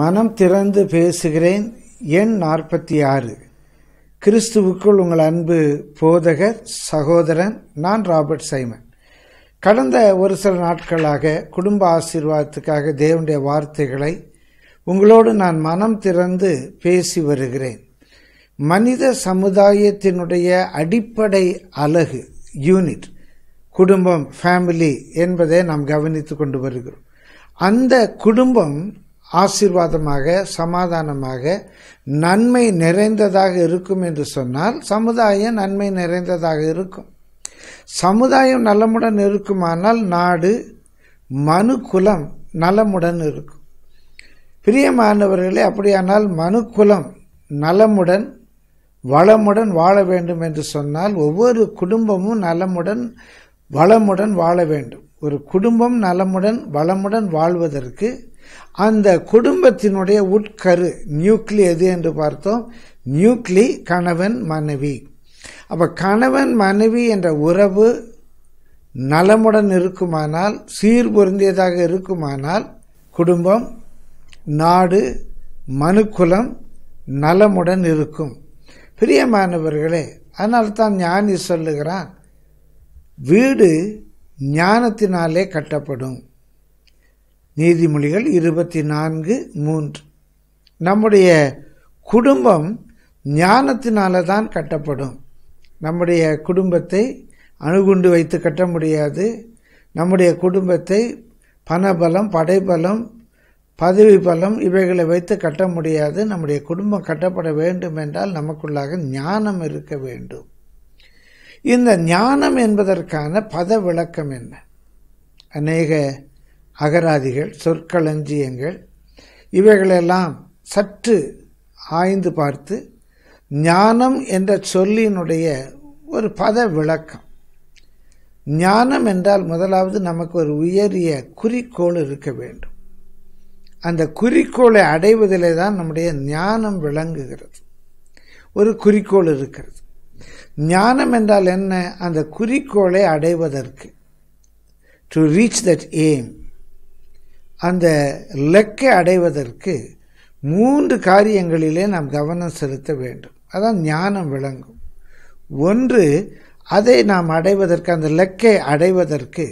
மனம் திறந்து பேசுகிறேன் எண் நாற்பத்தி ஆறு கிறிஸ்துவுக்குள் உங்கள் அன்பு போதகர் சகோதரன் நான் ராபர்ட் சைமன் கடந்த ஒரு சில நாட்களாக குடும்ப ஆசீர்வாதத்துக்காக தேவனுடைய வார்த்தைகளை உங்களோடு நான் மனம் திறந்து பேசி வருகிறேன் மனித சமுதாயத்தினுடைய அடிப்படை அலகு யூனிட் குடும்பம் ஃபேமிலி என்பதை நாம் கவனித்து கொண்டு வருகிறோம் அந்த குடும்பம் ஆசீர்வாதமாக சமாதானமாக நன்மை நிறைந்ததாக இருக்கும் என்று சொன்னால் சமுதாயம் நன்மை நிறைந்ததாக இருக்கும் சமுதாயம் நலமுடன் இருக்குமானால் நாடு மனு குலம் நலமுடன் இருக்கும் பிரியமானவர்களே அப்படியானால் மனு குலம் நலமுடன் வளமுடன் வாழ வேண்டும் என்று சொன்னால் ஒவ்வொரு குடும்பமும் நலமுடன் வளமுடன் வாழ வேண்டும் ஒரு குடும்பம் நலமுடன் வளமுடன் வாழ்வதற்கு அந்த குடும்பத்தினுடைய உட்கரு நியூக்ளி எது என்று பார்த்தோம் நியூக்ளி கணவன் மனைவி அப்போ கணவன் மனைவி என்ற உறவு நலமுடன் இருக்குமானால் சீர் பொருந்தியதாக இருக்குமானால் குடும்பம் நாடு மனுக்குலம் நலமுடன் இருக்கும் பிரியமானவர்களே அதனால் தான் ஞானி சொல்லுகிறான் வீடு ஞானத்தினாலே கட்டப்படும் நீதிமொழிகள் இருபத்தி நான்கு மூன்று நம்முடைய குடும்பம் ஞானத்தினால தான் கட்டப்படும் நம்முடைய குடும்பத்தை அணுகுண்டு வைத்து கட்ட முடியாது நம்முடைய குடும்பத்தை பணபலம் படைபலம் பதவி பலம் இவைகளை வைத்து கட்ட முடியாது நம்முடைய குடும்பம் கட்டப்பட வேண்டும் என்றால் நமக்குள்ளாக ஞானம் இருக்க வேண்டும் இந்த ஞானம் என்பதற்கான பத விளக்கம் என்ன அநேக அகராதிகள் சொற்களஞ்சியங்கள் இவைகளெல்லாம் சற்று ஆய்ந்து பார்த்து ஞானம் என்ற சொல்லினுடைய ஒரு பத விளக்கம் ஞானம் என்றால் முதலாவது நமக்கு ஒரு உயரிய குறிக்கோள் இருக்க வேண்டும் அந்த குறிக்கோளை அடைவதிலே தான் நம்முடைய ஞானம் விளங்குகிறது ஒரு குறிக்கோள் இருக்கிறது ஞானம் என்றால் என்ன அந்த குறிக்கோளை அடைவதற்கு டு ரீச் தட் எய்ம் அந்த லெக்கை அடைவதற்கு மூன்று காரியங்களிலே நாம் கவனம் செலுத்த வேண்டும் அதான் ஞானம் விளங்கும் ஒன்று அதை நாம் அடைவதற்கு அந்த லெக்கை அடைவதற்கு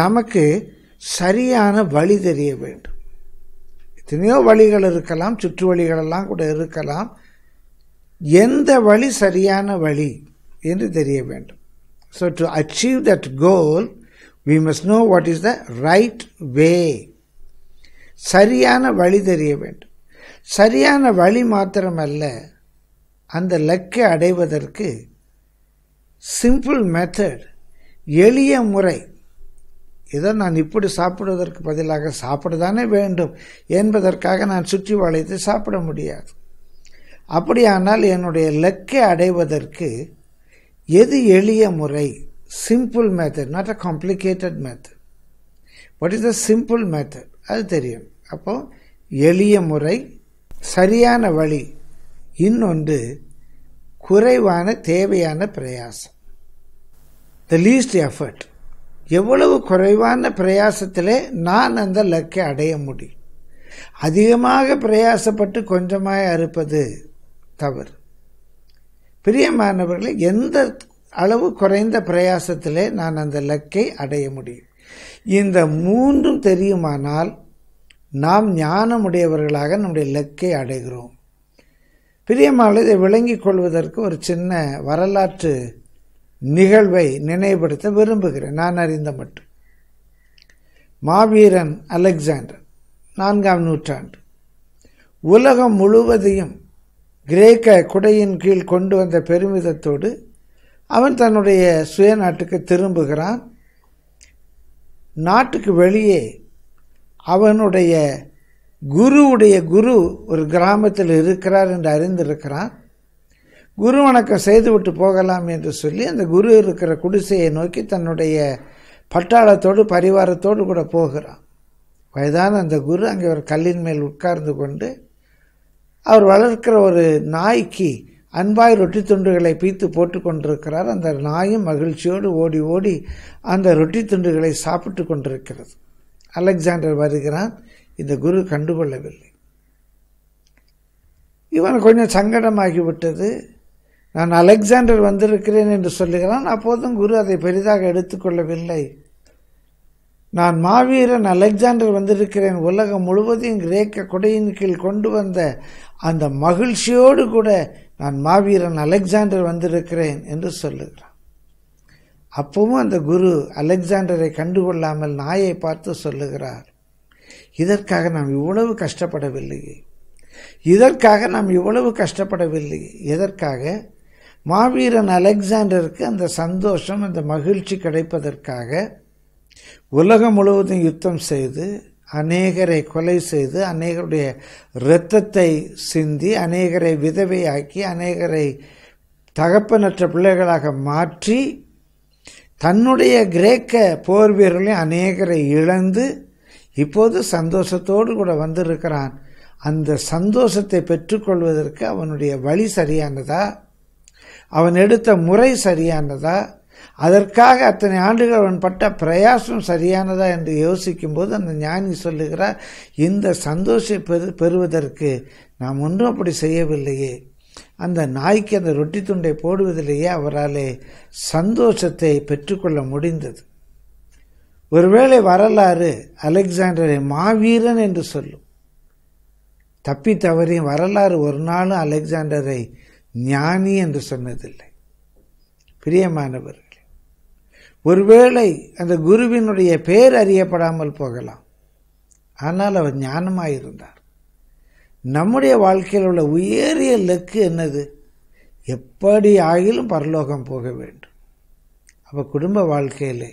நமக்கு சரியான வழி தெரிய வேண்டும் எத்தனையோ வழிகள் இருக்கலாம் சுற்று வழிகளெல்லாம் கூட இருக்கலாம் எந்த வழி சரியான வழி என்று தெரிய வேண்டும் so to achieve that goal we must know what is the right way சரியான வழி தெரிய வேண்டும் சரியான வழி மாத்திரமல்ல அந்த லக்கை அடைவதற்கு சிம்பிள் மெத்தட் எளிய முறை இதை நான் இப்படி சாப்பிடுவதற்கு பதிலாக சாப்பிடதானே வேண்டும் என்பதற்காக நான் சுற்றி வளைத்து சாப்பிட முடியாது அப்படியானால் என்னுடைய லக்கை அடைவதற்கு எது எளிய முறை simple method not a complicated method what is the simple method அது தெரியும் அப்போது எளிய முறை சரியான வழி இன்னொன்று குறைவான தேவையான பிரயாசம் த லீஸ்ட் எஃபர்ட் எவ்வளவு குறைவான பிரயாசத்திலே நான் அந்த லக்கை அடைய முடியும் அதிகமாக பிரயாசப்பட்டு கொஞ்சமாய் அறுப்பது தவறு பிரியமானவர்களை எந்த அளவு குறைந்த பிரயாசத்திலே நான் அந்த லக்கை அடைய முடியும் இந்த மூன்றும் தெரியுமானால் நாம் ஞானமுடையவர்களாக நம்முடைய லக்கை அடைகிறோம் பிரியமானது இதை விளங்கிக் கொள்வதற்கு ஒரு சின்ன வரலாற்று நிகழ்வை நினைவுபடுத்த விரும்புகிறேன் நான் அறிந்த மட்டும் மாவீரன் அலெக்சாண்டர் நான்காம் நூற்றாண்டு உலகம் முழுவதையும் கிரேக்க குடையின் கீழ் கொண்டு வந்த பெருமிதத்தோடு அவன் தன்னுடைய சுய நாட்டுக்கு திரும்புகிறான் நாட்டுக்கு வெளியே அவனுடைய குருவுடைய குரு ஒரு கிராமத்தில் இருக்கிறார் என்று அறிந்திருக்கிறான் குரு வணக்கம் செய்துவிட்டு போகலாம் என்று சொல்லி அந்த குரு இருக்கிற குடிசையை நோக்கி தன்னுடைய பட்டாளத்தோடு பரிவாரத்தோடு கூட போகிறான் வயதான அந்த குரு அங்கே ஒரு கல்லின் மேல் உட்கார்ந்து கொண்டு அவர் வளர்க்கிற ஒரு நாய்க்கு அன்பாய் ரொட்டி துண்டுகளை பீத்து போட்டு கொண்டிருக்கிறார் அந்த நாயும் மகிழ்ச்சியோடு ஓடி ஓடி அந்த ரொட்டி துண்டுகளை சாப்பிட்டு கொண்டிருக்கிறது அலெக்சாண்டர் வருகிறான் இந்த குரு கண்டுகொள்ளவில்லை இவன் கொஞ்சம் சங்கடமாகிவிட்டது நான் அலெக்சாண்டர் வந்திருக்கிறேன் என்று சொல்லுகிறான் அப்போதும் குரு அதை பெரிதாக எடுத்துக்கொள்ளவில்லை நான் மாவீரன் அலெக்சாண்டர் வந்திருக்கிறேன் உலகம் முழுவதையும் கிரேக்க கொடையின் கீழ் கொண்டு வந்த அந்த மகிழ்ச்சியோடு கூட நான் மாவீரன் அலெக்சாண்டர் வந்திருக்கிறேன் என்று சொல்லுகிறான் அப்பவும் அந்த குரு அலெக்சாண்டரை கண்டுகொள்ளாமல் நாயை பார்த்து சொல்லுகிறார் இதற்காக நாம் இவ்வளவு கஷ்டப்படவில்லையே இதற்காக நாம் இவ்வளவு கஷ்டப்படவில்லை எதற்காக மாவீரன் அலெக்சாண்டருக்கு அந்த சந்தோஷம் அந்த மகிழ்ச்சி கிடைப்பதற்காக உலகம் முழுவதும் யுத்தம் செய்து அநேகரை கொலை செய்து அநேகருடைய இரத்தத்தை சிந்தி அநேகரை விதவையாக்கி அநேகரை தகப்பனற்ற பிள்ளைகளாக மாற்றி தன்னுடைய கிரேக்க போர் வீரர்களையும் அநேகரை இழந்து இப்போது சந்தோஷத்தோடு கூட வந்திருக்கிறான் அந்த சந்தோஷத்தை பெற்றுக்கொள்வதற்கு அவனுடைய வழி சரியானதா அவன் எடுத்த முறை சரியானதா அதற்காக அத்தனை ஆண்டுகள் அவன் பட்ட பிரயாசம் சரியானதா என்று யோசிக்கும்போது அந்த ஞானி சொல்லுகிறார் இந்த சந்தோஷ பெரு பெறுவதற்கு நாம் ஒன்றும் அப்படி செய்யவில்லையே அந்த நாய்க்கு அந்த ரொட்டி துண்டை போடுவதிலேயே அவராலே சந்தோஷத்தை பெற்றுக்கொள்ள முடிந்தது ஒருவேளை வரலாறு அலெக்சாண்டரை மாவீரன் என்று சொல்லும் தப்பி தவறி வரலாறு ஒரு நாளும் அலெக்சாண்டரை ஞானி என்று சொன்னதில்லை பிரியமானவர்கள் ஒருவேளை அந்த குருவினுடைய பேர் அறியப்படாமல் போகலாம் ஆனால் அவர் ஞானமாக இருந்தார் நம்முடைய வாழ்க்கையில் உள்ள உயரிய லக்கு என்னது எப்படி ஆகிலும் பரலோகம் போக வேண்டும் அப்போ குடும்ப வாழ்க்கையில்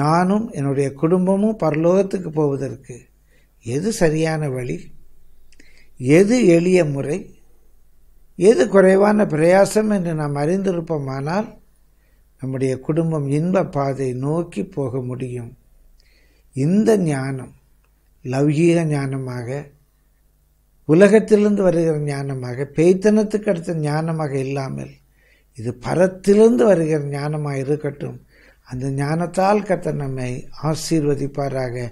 நானும் என்னுடைய குடும்பமும் பரலோகத்துக்கு போவதற்கு எது சரியான வழி எது எளிய முறை எது குறைவான பிரயாசம் என்று நாம் அறிந்திருப்போமானால் நம்முடைய குடும்பம் இன்ப பாதை நோக்கி போக முடியும் இந்த ஞானம் லௌகீக ஞானமாக உலகத்திலிருந்து வருகிற ஞானமாக பேய்த்தனத்துக்கு அடுத்த ஞானமாக இல்லாமல் இது பரத்திலிருந்து வருகிற ஞானமாக இருக்கட்டும் அந்த ஞானத்தால் கத்த நம்மை ஆசீர்வதிப்பாராக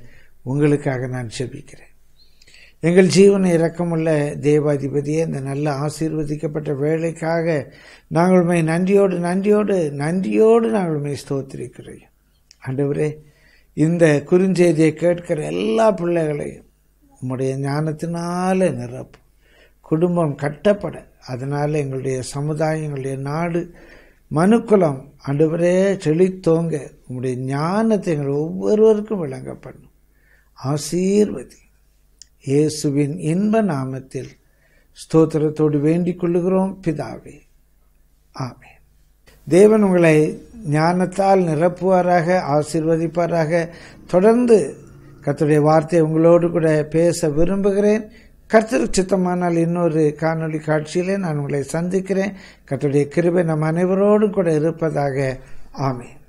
உங்களுக்காக நான் செபிக்கிறேன் எங்கள் ஜீவனை இரக்கமுள்ள தேவாதிபதியே இந்த நல்ல ஆசீர்வதிக்கப்பட்ட வேலைக்காக நாங்கள் உண்மை நன்றியோடு நன்றியோடு நன்றியோடு நாங்கள் உண்மை ஸ்தோத்திருக்கிறோம் ஆண்டவரே இந்த குறுஞ்செய்தியை கேட்கிற எல்லா பிள்ளைகளையும் உம்முடைய ஞானத்தினால நிரப்பும் குடும்பம் கட்டப்பட அதனால் எங்களுடைய சமுதாயம் எங்களுடைய நாடு மனுக்குலம் ஆண்டவரே செழித்தோங்க உங்களுடைய ஞானத்தை எங்கள் ஒவ்வொருவருக்கும் விளங்கப்படணும் ஆசீர்வதி இயேசுவின் இன்ப நாமத்தில் ஸ்தோத்திரத்தோடு வேண்டிக் கொள்ளுகிறோம் பிதாவே ஆமே தேவன் உங்களை ஞானத்தால் நிரப்புவாராக ஆசிர்வதிப்பாராக தொடர்ந்து கத்துடைய வார்த்தை உங்களோடு கூட பேச விரும்புகிறேன் கர்த்தர் சித்தமானால் இன்னொரு காணொலி காட்சியிலே நான் உங்களை சந்திக்கிறேன் கத்துடைய கிருபை நம் அனைவரோடும் கூட இருப்பதாக ஆமேன்